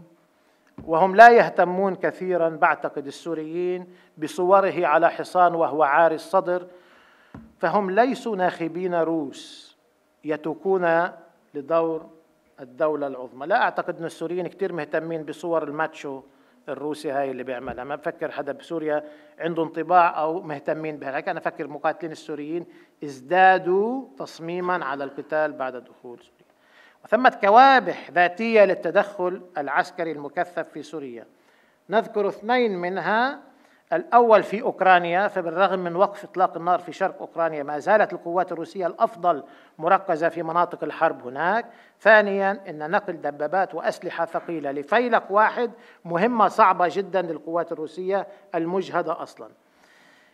وهم لا يهتمون كثيرا بعتقد السوريين بصوره على حصان وهو عاري الصدر فهم ليسوا ناخبين روس يتوكون لدور الدولة العظمى لا أعتقد أن السوريين كثير مهتمين بصور الماتشو الروسي هاي اللي بيعملها ما بفكر حدا بسوريا عنده انطباع أو مهتمين بهالحكي أنا بفكر المقاتلين السوريين ازدادوا تصميما على القتال بعد دخول سوريا وثمة كوابح ذاتية للتدخل العسكري المكثف في سوريا نذكر اثنين منها الأول في أوكرانيا فبالرغم من وقف إطلاق النار في شرق أوكرانيا ما زالت القوات الروسية الأفضل مركزة في مناطق الحرب هناك ثانيا أن نقل دبابات وأسلحة ثقيلة لفيلق واحد مهمة صعبة جدا للقوات الروسية المجهدة أصلا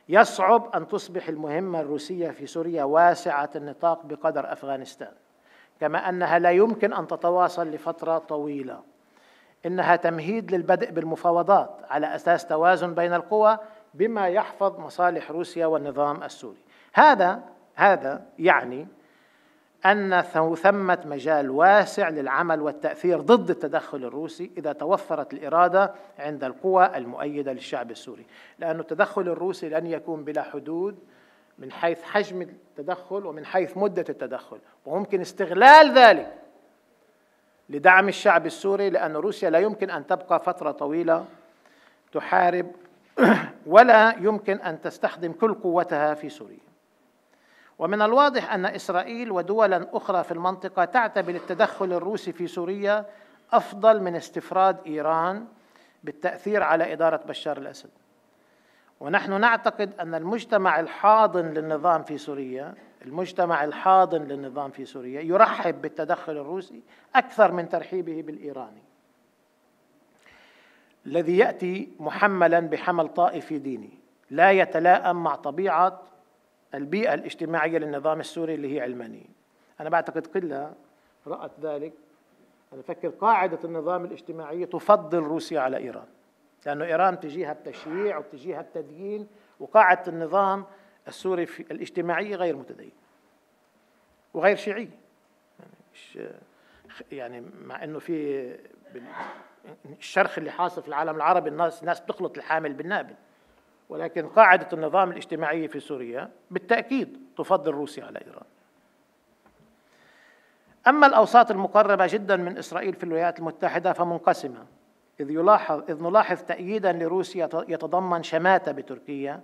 يصعب أن تصبح المهمة الروسية في سوريا واسعة النطاق بقدر أفغانستان كما أنها لا يمكن أن تتواصل لفترة طويلة إنها تمهيد للبدء بالمفاوضات على أساس توازن بين القوى بما يحفظ مصالح روسيا والنظام السوري هذا هذا يعني أن ثمة مجال واسع للعمل والتأثير ضد التدخل الروسي إذا توفرت الإرادة عند القوى المؤيدة للشعب السوري لأن التدخل الروسي لن يكون بلا حدود من حيث حجم التدخل ومن حيث مدة التدخل وممكن استغلال ذلك لدعم الشعب السوري لأن روسيا لا يمكن أن تبقى فترة طويلة تحارب <clears throat> ولا يمكن أن تستخدم كل قوتها في سوريا ومن الواضح أن إسرائيل ودولا أخرى في المنطقة تعتبر التدخل الروسي في سوريا أفضل من استفراد إيران بالتأثير على إدارة بشار الأسد ونحن نعتقد أن المجتمع الحاضن للنظام في سوريا المجتمع الحاضن للنظام في سوريا يرحب بالتدخل الروسي أكثر من ترحيبه بالإيراني الذي يأتي محملا بحمل طائفي ديني لا يتلائم مع طبيعة البيئة الاجتماعية للنظام السوري اللي هي علمانية أنا بعتقد قلة رأت ذلك أنا أفكر قاعدة النظام الاجتماعي تفضل روسيا على إيران لأنه إيران تجيها التشييع وتجيها التدين وقاعدة النظام السوري في الاجتماعية غير متدين وغير شيعي يعني مش يعني مع انه في الشرخ اللي حاصل في العالم العربي الناس الناس بتخلط الحامل بالنابل ولكن قاعدة النظام الاجتماعي في سوريا بالتأكيد تفضل روسيا على إيران أما الأوساط المقربة جدا من إسرائيل في الولايات المتحدة فمنقسمة إذ, يلاحظ إذ نلاحظ تأييدا لروسيا يتضمن شماتة بتركيا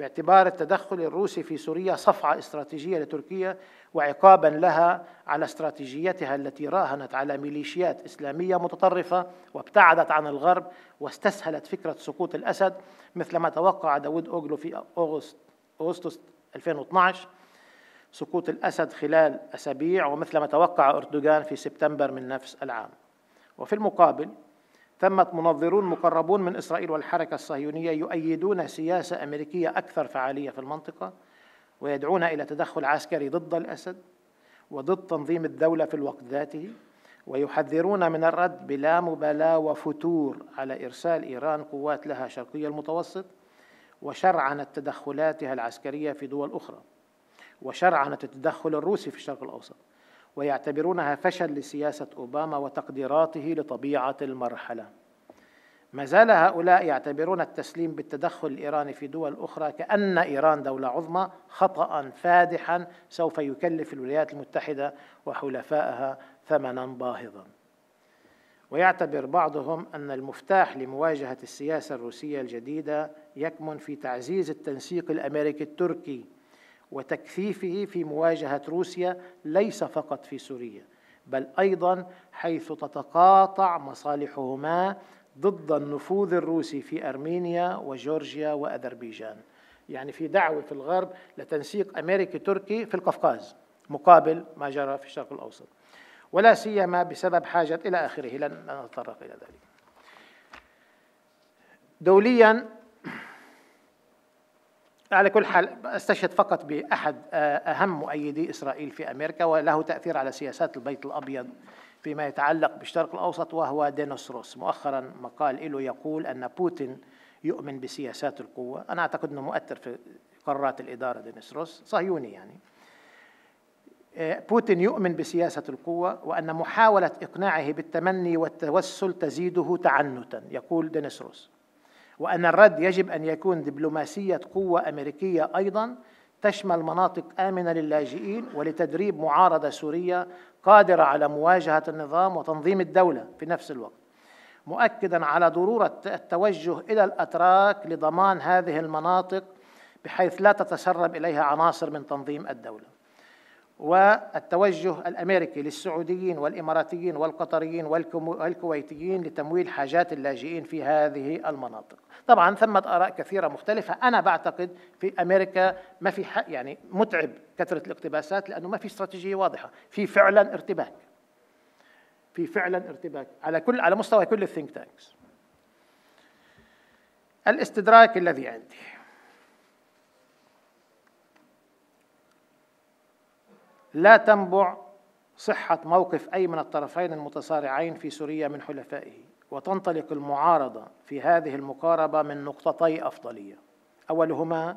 باعتبار التدخل الروسي في سوريا صفعة استراتيجية لتركيا وعقابا لها على استراتيجيتها التي راهنت على ميليشيات إسلامية متطرفة وابتعدت عن الغرب واستسهلت فكرة سقوط الأسد مثل ما توقع داود أوغلو في أغسطس أغسطس 2012 سقوط الأسد خلال أسابيع ومثل ما توقع أردوغان في سبتمبر من نفس العام وفي المقابل ثمة منظرون مقربون من إسرائيل والحركة الصهيونية يؤيدون سياسة أمريكية أكثر فعالية في المنطقة ويدعون إلى تدخل عسكري ضد الأسد وضد تنظيم الدولة في الوقت ذاته ويحذرون من الرد بلا مبالاة وفتور على إرسال إيران قوات لها شرقية المتوسط وشرعنة تدخلاتها العسكرية في دول أخرى وشرعنة التدخل الروسي في الشرق الأوسط ويعتبرونها فشل لسياسة أوباما وتقديراته لطبيعة المرحلة ما زال هؤلاء يعتبرون التسليم بالتدخل الإيراني في دول أخرى كأن إيران دولة عظمى خطأ فادحا سوف يكلف الولايات المتحدة وحلفائها ثمنا باهظا ويعتبر بعضهم أن المفتاح لمواجهة السياسة الروسية الجديدة يكمن في تعزيز التنسيق الأمريكي التركي وتكثيفه في مواجهه روسيا ليس فقط في سوريا بل ايضا حيث تتقاطع مصالحهما ضد النفوذ الروسي في ارمينيا وجورجيا واذربيجان. يعني في دعوه في الغرب لتنسيق امريكي تركي في القفقاز مقابل ما جرى في الشرق الاوسط. ولا سيما بسبب حاجه الى اخره لن نتطرق الى ذلك. دوليا على كل حال استشهد فقط بأحد آه، أهم مؤيدي إسرائيل في أمريكا وله تأثير على سياسات البيت الأبيض فيما يتعلق بالشرق الأوسط وهو دينوس روس مؤخرا مقال له يقول أن بوتين يؤمن بسياسات القوة أنا أعتقد أنه مؤثر في قرارات الإدارة روس صهيوني يعني آه، بوتين يؤمن بسياسة القوة وأن محاولة إقناعه بالتمني والتوسل تزيده تعنتا يقول دينيس روس وأن الرد يجب أن يكون دبلوماسية قوة أمريكية أيضا تشمل مناطق آمنة للاجئين ولتدريب معارضة سورية قادرة على مواجهة النظام وتنظيم الدولة في نفس الوقت مؤكدا على ضرورة التوجه إلى الأتراك لضمان هذه المناطق بحيث لا تتسرب إليها عناصر من تنظيم الدولة والتوجه الامريكي للسعوديين والاماراتيين والقطريين والكويتيين لتمويل حاجات اللاجئين في هذه المناطق. طبعا ثمة اراء كثيره مختلفه، انا بعتقد في امريكا ما في حق يعني متعب كثره الاقتباسات لانه ما في استراتيجيه واضحه، في فعلا ارتباك. في فعلا ارتباك على كل على مستوى كل الثينك تانكس. الاستدراك الذي عندي لا تنبع صحة موقف أي من الطرفين المتصارعين في سوريا من حلفائه وتنطلق المعارضة في هذه المقاربة من نقطتي أفضلية أولهما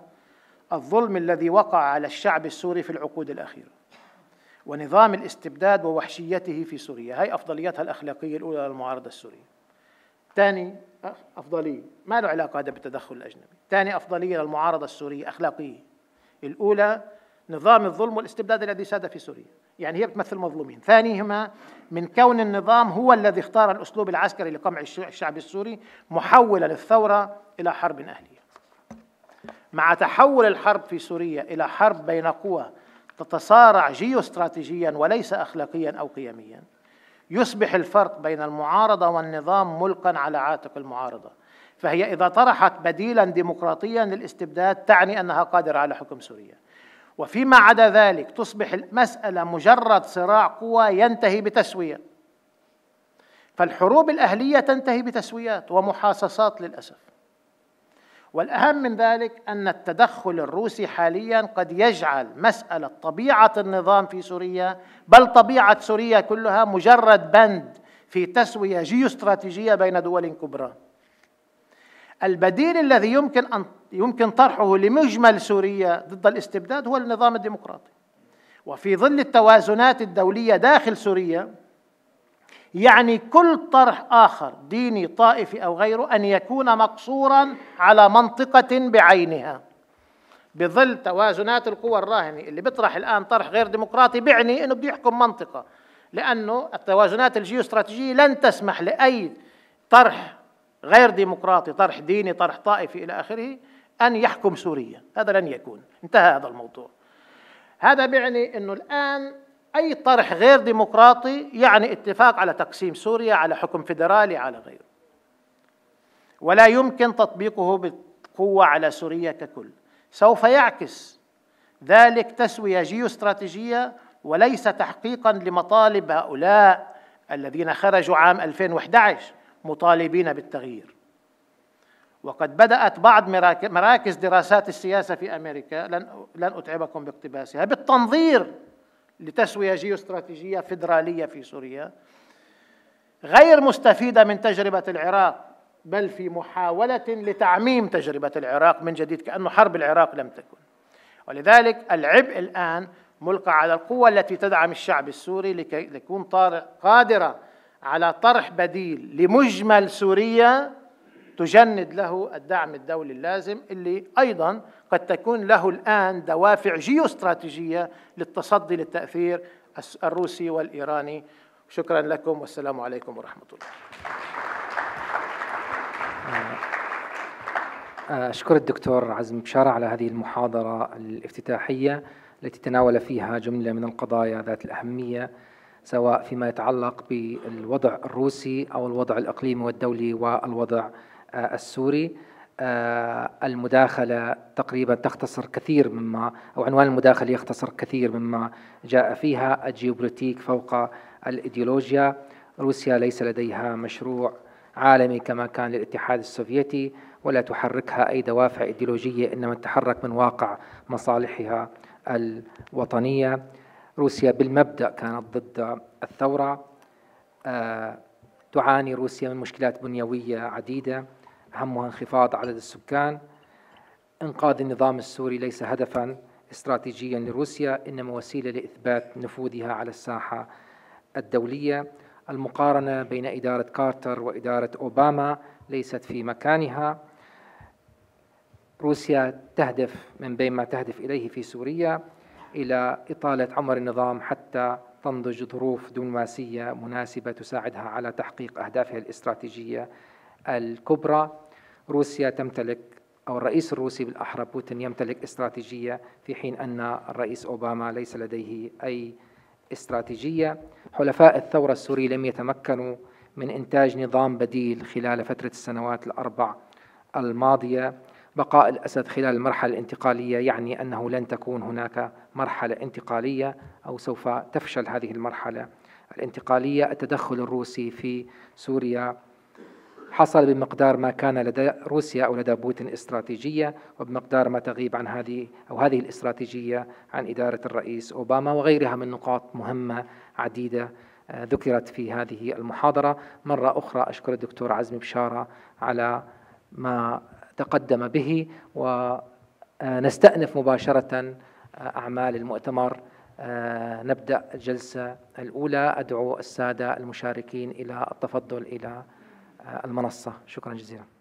الظلم الذي وقع على الشعب السوري في العقود الأخيرة ونظام الاستبداد ووحشيته في سوريا هي أفضليتها الأخلاقية الأولى للمعارضة السورية ثاني أفضلية ما له علاقة هذا بالتدخل الأجنبي ثاني أفضلية للمعارضة السورية أخلاقية الأولى نظام الظلم والاستبداد الذي ساد في سوريا يعني هي بتمثل مظلومين ثانيهما من كون النظام هو الذي اختار الأسلوب العسكري لقمع الشعب السوري محولا للثورة إلى حرب أهلية مع تحول الحرب في سوريا إلى حرب بين قوى تتصارع جيوستراتيجيا وليس أخلاقيا أو قيميا يصبح الفرق بين المعارضة والنظام ملقا على عاتق المعارضة فهي إذا طرحت بديلا ديمقراطيا للاستبداد تعني أنها قادرة على حكم سوريا وفيما عدا ذلك تصبح المسألة مجرد صراع قوى ينتهي بتسوية فالحروب الأهلية تنتهي بتسويات ومحاصصات للأسف والأهم من ذلك أن التدخل الروسي حاليا قد يجعل مسألة طبيعة النظام في سوريا بل طبيعة سوريا كلها مجرد بند في تسوية جيوستراتيجية بين دول كبرى البديل الذي يمكن أن يمكن طرحه لمجمل سوريا ضد الاستبداد هو النظام الديمقراطي وفي ظل التوازنات الدولية داخل سوريا يعني كل طرح آخر ديني طائفي أو غيره أن يكون مقصورا على منطقة بعينها بظل توازنات القوى الراهنة اللي بيطرح الآن طرح غير ديمقراطي بيعني أنه بده يحكم منطقة لأنه التوازنات الجيوستراتيجية لن تسمح لأي طرح غير ديمقراطي طرح ديني طرح طائفي إلى آخره أن يحكم سوريا هذا لن يكون انتهى هذا الموضوع هذا بيعني أنه الآن أي طرح غير ديمقراطي يعني اتفاق على تقسيم سوريا على حكم فيدرالي على غيره ولا يمكن تطبيقه بقوة على سوريا ككل سوف يعكس ذلك تسوية جيوستراتيجية وليس تحقيقا لمطالب هؤلاء الذين خرجوا عام 2011 مطالبين بالتغيير وقد بدأت بعض مراكز دراسات السياسة في أمريكا لن لن أتعبكم باقتباسها بالتنظير لتسوية جيوستراتيجية فيدرالية في سوريا غير مستفيدة من تجربة العراق بل في محاولة لتعميم تجربة العراق من جديد كأنه حرب العراق لم تكن ولذلك العبء الآن ملقى على القوة التي تدعم الشعب السوري لكي تكون قادرة على طرح بديل لمجمل سوريا تجند له الدعم الدولي اللازم اللي ايضا قد تكون له الان دوافع جيوستراتيجيه للتصدي للتاثير الروسي والايراني شكرا لكم والسلام عليكم ورحمه الله آه، آه، أشكر الدكتور عزم بشارة على هذه المحاضرة الافتتاحية التي تناول فيها جملة من القضايا ذات الأهمية سواء فيما يتعلق بالوضع الروسي او الوضع الاقليمي والدولي والوضع آه، السوري آه، المداخلة تقريبا تختصر كثير مما أو عنوان المداخلة يختصر كثير مما جاء فيها الجيوبوليتيك فوق الإيديولوجيا روسيا ليس لديها مشروع عالمي كما كان للاتحاد السوفيتي ولا تحركها أي دوافع إيديولوجية إنما تتحرك من واقع مصالحها الوطنية روسيا بالمبدأ كانت ضد الثورة آه، تعاني روسيا من مشكلات بنيوية عديدة أهمها انخفاض عدد السكان إنقاذ النظام السوري ليس هدفا استراتيجيا لروسيا إنما وسيلة لإثبات نفوذها على الساحة الدولية المقارنة بين إدارة كارتر وإدارة أوباما ليست في مكانها روسيا تهدف من بين ما تهدف إليه في سوريا إلى إطالة عمر النظام حتى تنضج ظروف دبلوماسية مناسبة تساعدها على تحقيق أهدافها الاستراتيجية الكبرى روسيا تمتلك أو الرئيس الروسي بالأحرى بوتين يمتلك استراتيجية في حين أن الرئيس أوباما ليس لديه أي استراتيجية حلفاء الثورة السوري لم يتمكنوا من إنتاج نظام بديل خلال فترة السنوات الأربع الماضية بقاء الأسد خلال المرحلة الانتقالية يعني أنه لن تكون هناك مرحلة انتقالية أو سوف تفشل هذه المرحلة الانتقالية التدخل الروسي في سوريا حصل بمقدار ما كان لدى روسيا أو لدى بوتين استراتيجية وبمقدار ما تغيب عن هذه أو هذه الاستراتيجية عن إدارة الرئيس أوباما وغيرها من نقاط مهمة عديدة آه، ذكرت في هذه المحاضرة مرة أخرى أشكر الدكتور عزمي بشارة على ما تقدم به ونستأنف مباشرة آه، أعمال المؤتمر آه، نبدأ الجلسة الأولى أدعو السادة المشاركين إلى التفضل إلى آه، المنصة شكرا جزيلا